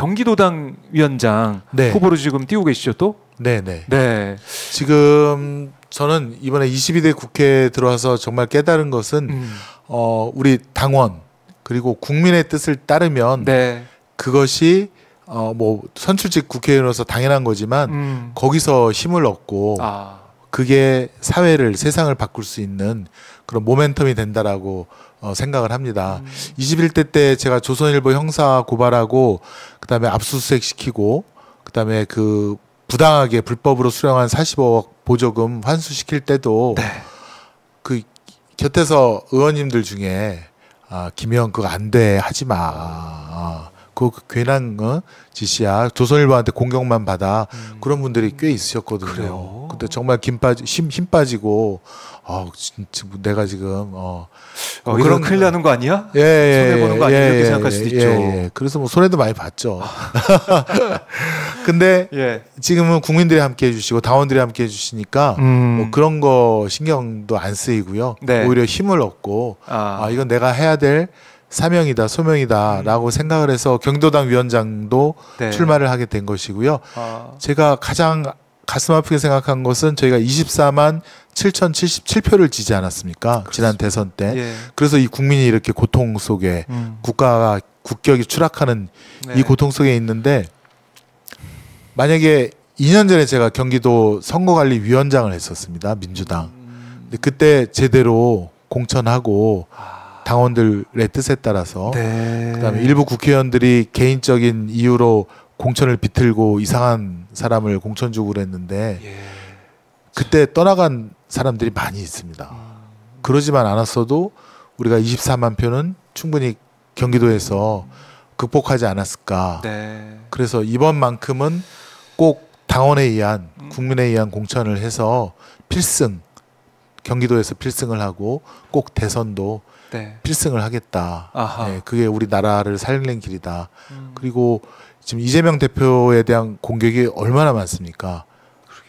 경기도당 위원장 네. 후보로 지금 뛰고 계시죠 또? 네네. 네. 네. 지금 저는 이번에 22대 국회에 들어와서 정말 깨달은 것은 음. 어, 우리 당원 그리고 국민의 뜻을 따르면 네. 그것이 어, 뭐 선출직 국회의원으로서 당연한 거지만 음. 거기서 힘을 얻고 아. 그게 사회를 세상을 바꿀 수 있는 그런 모멘텀이 된다라고 어, 생각을 합니다. 음. 21대 때 제가 조선일보 형사 고발하고 그다음에 압수수색 시키고 그다음에 그 부당하게 불법으로 수령한 40억 보조금 환수시킬 때도 네. 그 곁에서 의원님들 중에 아, 김영 그거 안돼 하지 마. 아, 그 괜한 어? 지시야. 조선일보한테 공격만 받아. 음. 그런 분들이 꽤 있으셨거든요. 그래요. 근데 정말 김 빠지 힘, 힘 빠지고 아 진짜 뭐 내가 지금 어, 어 그런 큰일 나는 거 아니야? 예, 예 손해 보는 거 예, 아니야? 예, 이렇게 생각할 수도 예, 있죠. 예, 그래서 뭐 손해도 많이 봤죠. 아. 근데 지금은 국민들이 함께 해주시고 당원들이 함께 해주시니까 음. 뭐 그런 거 신경도 안 쓰이고요. 네. 오히려 힘을 얻고 아. 아 이건 내가 해야 될 사명이다, 소명이다라고 음. 생각을 해서 경도당 위원장도 네. 출마를 하게 된 것이고요. 아. 제가 가장 가슴 아프게 생각한 것은 저희가 24만 7,077표를 지지 않았습니까? 그렇습니다. 지난 대선 때. 예. 그래서 이 국민이 이렇게 고통 속에 음. 국가가 국격이 추락하는 네. 이 고통 속에 있는데 만약에 2년 전에 제가 경기도 선거관리위원장을 했었습니다. 민주당. 음. 근데 그때 제대로 공천하고 아. 당원들의 뜻에 따라서 네. 그다음에 일부 국회의원들이 개인적인 이유로 공천을 비틀고 이상한 사람을 공천 주고 로했는데 예. 그때 떠나간 사람들이 많이 있습니다. 음. 그러지만 않았어도 우리가 24만 표는 충분히 경기도에서 극복하지 않았을까. 네. 그래서 이번만큼은 꼭 당원에 의한 음. 국민에 의한 공천을 해서 필승 경기도에서 필승을 하고 꼭 대선도 네. 필승을 하겠다. 네, 그게 우리나라를 살리는 길이다. 음. 그리고 지금 이재명 대표에 대한 공격이 얼마나 많습니까?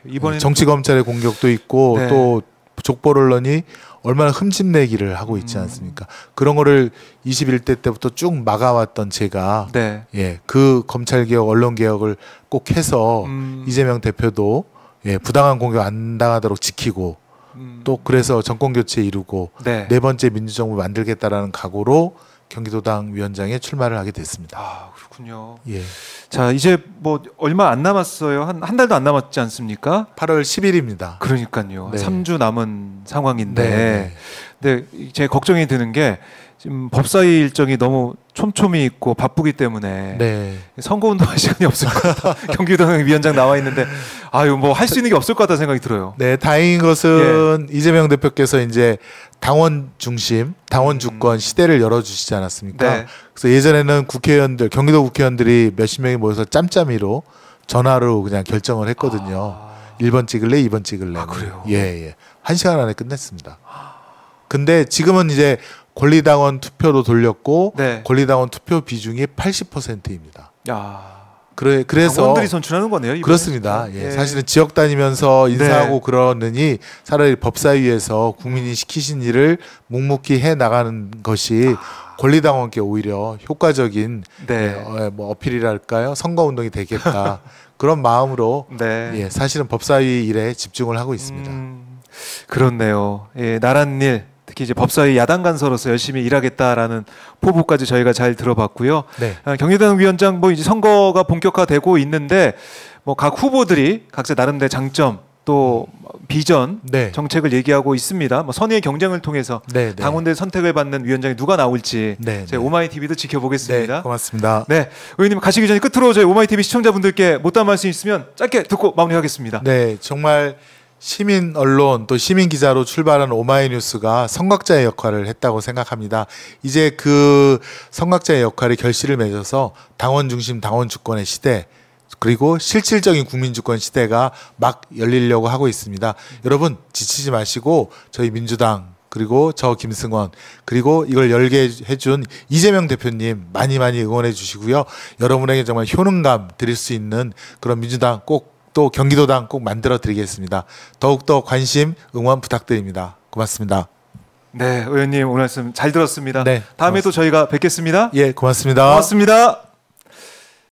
이번에 네, 정치 검찰의 공격도 있고 네. 또 족보 언론이 얼마나 흠집내기를 하고 있지 음. 않습니까? 음. 그런 거를 21대 때부터 쭉 막아왔던 제가 네. 예, 그 검찰 개혁, 언론 개혁을 꼭 해서 음. 이재명 대표도 예, 부당한 공격 안 당하도록 지키고 음. 또 그래서 정권 교체 이루고 네. 네 번째 민주정부 만들겠다라는 각오로 경기도당 위원장에 출마를 하게 됐습니다. 아 그렇군요. 예. 자 이제 뭐 얼마 안 남았어요. 한 한 달도 안 남았지 않습니까? 8월 10일입니다. 그러니까요. 네. 3주 남은 상황인데, 네. 네. 근데 제 걱정이 드는 게 지금 법사위 일정이 너무 촘촘히 있고 바쁘기 때문에 네. 선거 운동할 시간이 없을 것 같다. 경기도당 위원장 나와 있는데 아유 뭐 할 수 있는 게 없을 것 같다는 생각이 들어요. 네, 다행인 것은 예. 이재명 대표께서 이제 당원 중심, 당원 음. 주권 시대를 열어주시지 않았습니까? 네. 그래서 예전에는 국회의원들, 경기도 국회의원들이 몇 십 명이 모여서 짬짬이로 전화로 그냥 결정을 했거든요. 아. 1번 찍을래, 2번 찍을래. 아, 그래요? 예, 예. 한 시간 안에 끝냈습니다. 근데 지금은 이제 권리당원 투표로 돌렸고 네. 권리당원 투표 비중이 80%입니다. 야. 그래 그래서 원들이 선출하는 거네요. 이번에. 그렇습니다. 예. 예. 사실은 지역 다니면서 네. 인사하고 네. 그러느니 차라리 법사위에서 국민이 시키신 일을 묵묵히 해 나가는 것이 아. 권리당원께 오히려 효과적인 네. 예, 어, 예 뭐 어필이랄까요 선거 운동이 되겠다 그런 마음으로 네. 예, 사실은 법사위 일에 집중을 하고 있습니다. 음, 그렇네요. 예, 나란 일 특히 이제 법사위 야당 간사로서 열심히 일하겠다라는 포부까지 저희가 잘 들어봤고요. 네. 아, 경희대 위원장 뭐 이제 선거가 본격화되고 있는데 뭐 각 후보들이 각자 나름대로 장점 또 비전 네. 정책을 얘기하고 있습니다. 뭐 선의의 경쟁을 통해서 네, 네. 당원들의 선택을 받는 위원장이 누가 나올지 네, 제 네. 오마이 TV도 지켜보겠습니다. 고맙습니다. 네, 의원님 가시기 전에 끝으로 저희 오마이 TV 시청자분들께 못담할 수 있으면 짧게 듣고 마무리하겠습니다. 네, 정말. 시민 언론 또 시민 기자로 출발한 오마이뉴스가 선각자의 역할을 했다고 생각합니다. 이제 그 선각자의 역할이 결실을 맺어서 당원 중심 당원 주권의 시대 그리고 실질적인 국민 주권 시대가 막 열리려고 하고 있습니다. 여러분 지치지 마시고 저희 민주당 그리고 저 김승원 그리고 이걸 열게 해준 이재명 대표님 많이 많이 응원해 주시고요. 여러분에게 정말 효능감 드릴 수 있는 그런 민주당 꼭또 경기도당 꼭 만들어 드리겠습니다. 더욱더 관심, 응원 부탁드립니다. 고맙습니다. 네, 의원님 오늘 말씀 잘 들었습니다. 네, 다음에 또 저희가 뵙겠습니다. 예, 고맙습니다. 고맙습니다.